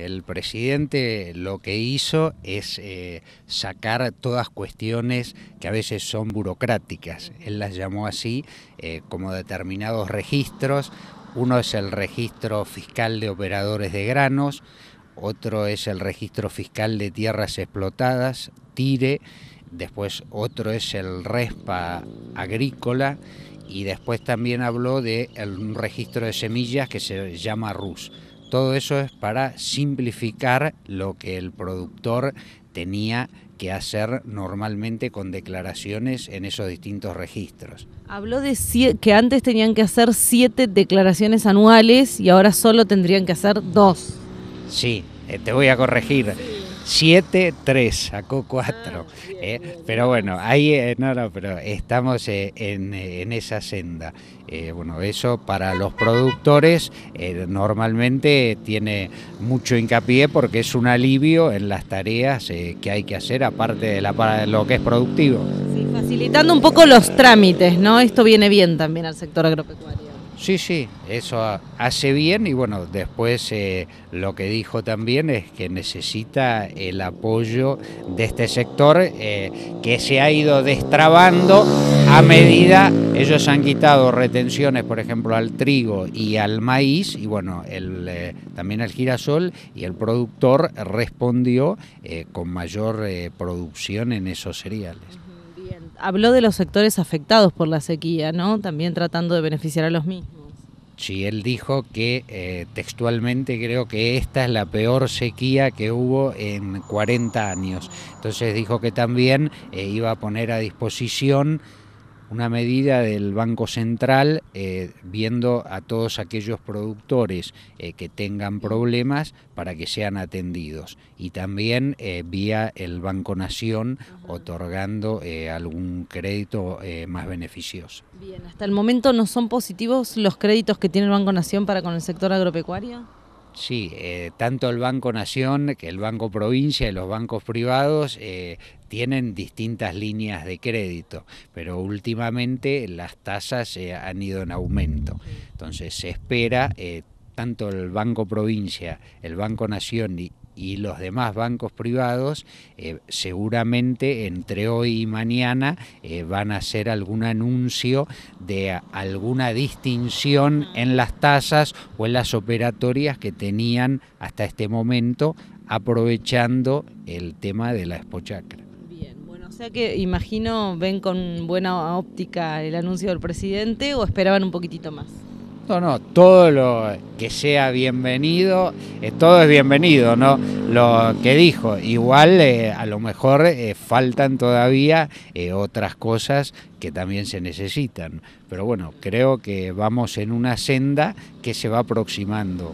El presidente lo que hizo es eh, sacar todas cuestiones que a veces son burocráticas. Él las llamó así eh, como determinados registros. Uno es el registro fiscal de operadores de granos, otro es el registro fiscal de tierras explotadas, TIRE, después otro es el RESPA agrícola y después también habló de un registro de semillas que se llama RUS. Todo eso es para simplificar lo que el productor tenía que hacer normalmente con declaraciones en esos distintos registros. Habló de que antes tenían que hacer siete declaraciones anuales y ahora solo tendrían que hacer dos. Sí, eh, te voy a corregir. 7, 3, sacó 4. pero bueno, ahí, eh, no, no, pero estamos eh, eh, en, esa senda. bueno, eso para los productores normalmente tiene mucho hincapié porque es un alivio en las tareas que hay que hacer, aparte de lo que es productivo. Sí, facilitando un poco los trámites, ¿no? Esto viene bien también al sector agropecuario. Sí, sí, eso hace bien y bueno, después eh, lo que dijo también es que necesita el apoyo de este sector eh, que se ha ido destrabando a medida, ellos han quitado retenciones por ejemplo al trigo y al maíz y bueno, el, eh, también al girasol y el productor respondió con mayor producción en esos cereales habló de los sectores afectados por la sequía, ¿no? También tratando de beneficiar a los mismos. Sí, él dijo que eh, textualmente creo que esta es la peor sequía que hubo en 40 años. Entonces dijo que también eh, iba a poner a disposición una medida del Banco Central eh, viendo a todos aquellos productores eh, que tengan problemas para que sean atendidos y también eh, vía el Banco Nación otorgando algún crédito más beneficioso. Bien, hasta el momento no son positivos los créditos que tiene el Banco Nación para con el sector agropecuario. Sí, eh, tanto el Banco Nación que el Banco Provincia y los bancos privados eh, tienen distintas líneas de crédito, pero últimamente las tasas eh, han ido en aumento. Entonces se espera, tanto el Banco Provincia, el Banco Nación y, y los demás bancos privados eh, seguramente entre hoy y mañana eh, van a hacer algún anuncio de alguna distinción en las tasas o en las operatorias que tenían hasta este momento aprovechando el tema de la expochacra. Bien, bueno, o sea que imagino ven con buena óptica el anuncio del presidente o esperaban un poquitito más. No, no, todo lo que sea bienvenido, eh, todo es bienvenido, ¿no? Lo que dijo, igual eh, a lo mejor eh, faltan todavía otras cosas que también se necesitan, pero bueno, creo que vamos en una senda que se va aproximando.